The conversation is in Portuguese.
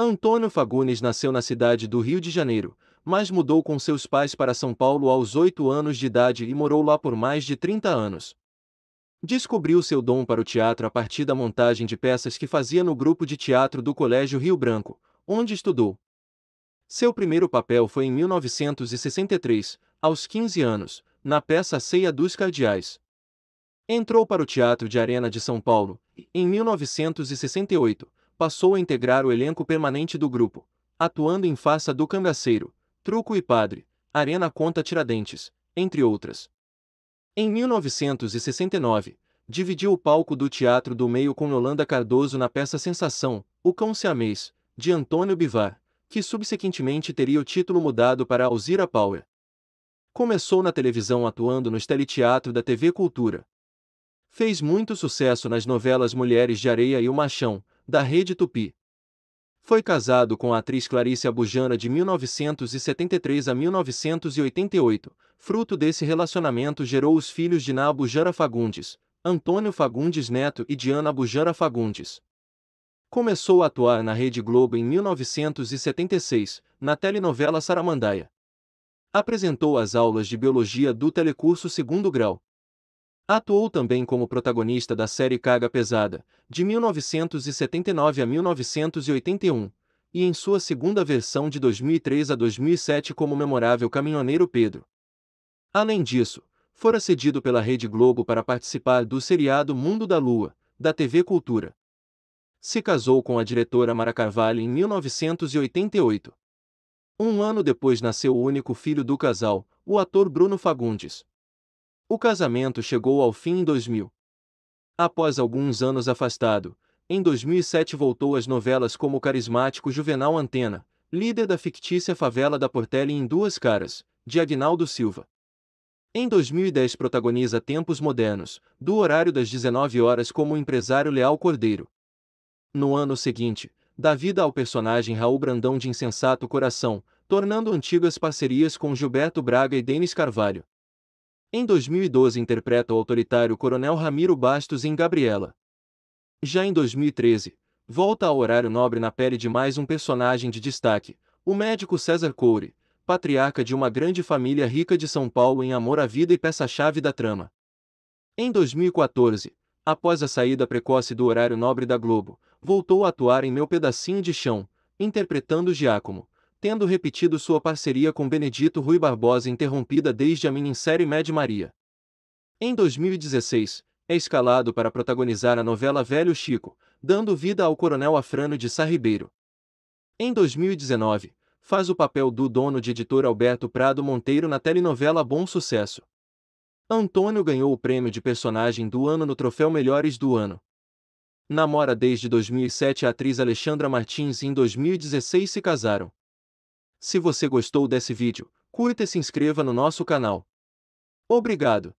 Antônio Fagunes nasceu na cidade do Rio de Janeiro, mas mudou com seus pais para São Paulo aos 8 anos de idade e morou lá por mais de 30 anos. Descobriu seu dom para o teatro a partir da montagem de peças que fazia no grupo de teatro do Colégio Rio Branco, onde estudou. Seu primeiro papel foi em 1963, aos 15 anos, na peça Ceia dos Cardeais. Entrou para o Teatro de Arena de São Paulo em 1968, passou a integrar o elenco permanente do grupo, atuando em Faça do Cangaceiro, Truco e Padre, Arena Conta Tiradentes, entre outras. Em 1969, dividiu o palco do Teatro do Meio com Yolanda Cardoso na peça Sensação, O Cão Siamês, de Antônio Bivar, que subsequentemente teria o título mudado para Alzira Power. Começou na televisão atuando no teleteatro da TV Cultura. Fez muito sucesso nas novelas Mulheres de Areia e O Machão, da Rede Tupi. Foi casado com a atriz Clarice Abujamra de 1973 a 1988. Fruto desse relacionamento gerou os filhos de Ná Abujamra Fagundes, Antônio Fagundes Neto e Diana Abujamra Fagundes. Começou a atuar na Rede Globo em 1976, na telenovela Saramandaia. Apresentou as aulas de biologia do telecurso segundo grau, Atuou também como protagonista da série Carga Pesada, de 1979 a 1981, e em sua segunda versão de 2003 a 2007 como memorável caminhoneiro Pedro. Além disso, fora cedido pela Rede Globo para participar do seriado Mundo da Lua, da TV Cultura. Se casou com a diretora Mara Carvalho em 1988. Um ano depois nasceu o único filho do casal, o ator Bruno Fagundes. O casamento chegou ao fim em 2000. Após alguns anos afastado, em 2007 voltou às novelas como o carismático Juvenal Antena, líder da fictícia favela da Portela em Duas Caras, de Agnaldo Silva. Em 2010 protagoniza Tempos Modernos, do horário das 19 horas como o empresário Leal Cordeiro. No ano seguinte, dá vida ao personagem Raul Brandão de Insensato Coração, tornando antigas parcerias com Gilberto Braga e Denis Carvalho. Em 2012 interpreta o autoritário Coronel Ramiro Bastos em Gabriela. Já em 2013, volta ao horário nobre na pele de mais um personagem de destaque, o médico César Coure, patriarca de uma grande família rica de São Paulo em amor à vida e peça-chave da trama. Em 2014, após a saída precoce do horário nobre da Globo, voltou a atuar em Meu Pedacinho de Chão, interpretando Giacomo, tendo repetido sua parceria com Benedito Rui Barbosa interrompida desde a minissérie Mad Maria. Em 2016, é escalado para protagonizar a novela Velho Chico, dando vida ao coronel Afrano de Sá Ribeiro. Em 2019, faz o papel do dono de editor Alberto Prado Monteiro na telenovela Bom Sucesso. Antônio ganhou o prêmio de personagem do ano no Troféu Melhores do Ano. Namora desde 2007 a atriz Alexandra Martins e em 2016 se casaram. Se você gostou desse vídeo, curta e se inscreva no nosso canal. Obrigado!